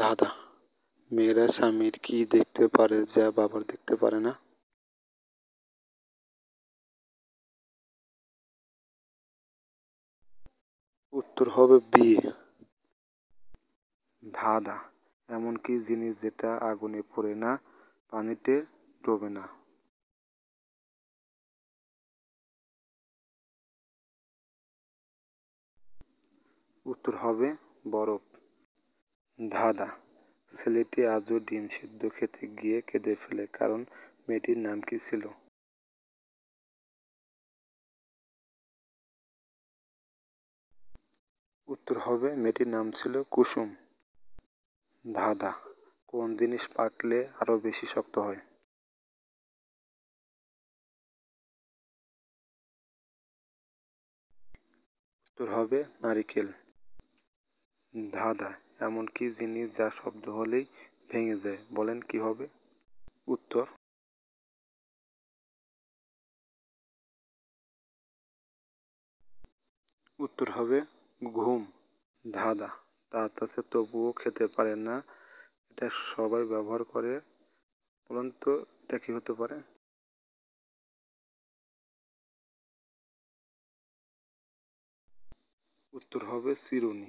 ধাঁধা মেয়েরা স্বামীর কি দেখতে পারে যা বাবার দেখতে পারে না উত্তর হবে বিয়ে ধাঁধা এমন কি জিনিস যেটা আগুনে পড়ে না পানিতে ডোবে না উত্তর হবে বরফ ধাঁধা ছেলেটি আজও ডিম সিদ্ধ খেতে গিয়ে কেঁদে ফেলে কারণ মেয়েটির নাম কী ছিল উত্তর হবে মেয়েটির নাম ছিল কুসুম ধাঁধা কোন জিনিস পাকলে আরও বেশি শক্ত হয় উত্তর হবে নারিকেল ধাঁধা এমনকি জিনিস যা শব্দ হলেই ভেঙে যায় বলেন কি হবে উত্তর উত্তর হবে ঘুম ধাঁধা তার তাতে তবুও খেতে পারে না এটা সবাই ব্যবহার করে বলুন তো এটা কি হতে পারে উত্তর হবে চিরুনি